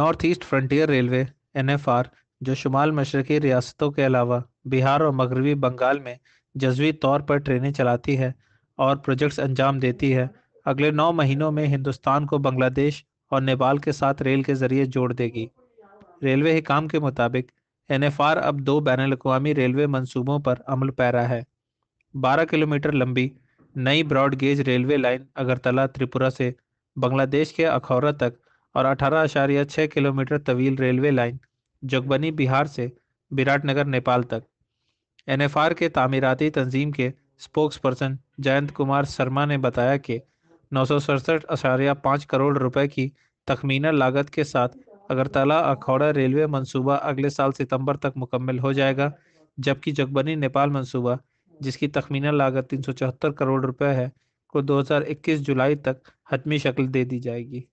north east frontier railway एन जो शुमाल मशरकी रियासतों के अलावा बिहार और मगरबी बंगाल में जजवी तौर पर ट्रेनें चलाती है और प्रोजेक्ट्स अंजाम देती है अगले नौ महीनों में हिंदुस्तान को बांग्लादेश और नेपाल के साथ रेल के जरिए जोड़ देगी रेलवे हिकाम के मुताबिक एन अब दो बैन अवी रेलवे मनसूबों पर अमल पैरा है बारह किलोमीटर लंबी नई broad gauge railway line Agartala Tripura से बांग्लादेश के अखौरा तक और अठारह आशार्य छः किलोमीटर तवील रेलवे लाइन जगबनी बिहार से विराटनगर नेपाल तक आर के तामीराती तंजीम के स्पोक्स पर्सन जयंत कुमार शर्मा ने बताया कि नौ सौ सड़सठ पाँच करोड़ रुपए की तखमीना लागत के साथ अगरतला अखौड़ा रेलवे मंसूबा अगले साल सितंबर तक मुकम्मल हो जाएगा जबकि जगबनी नेपाल मंसूबा जिसकी तखमीना लागत तीन सौ चौहत्तर करोड़ रुपए है को 2021 जुलाई तक हतमी शक्ल दे दी जाएगी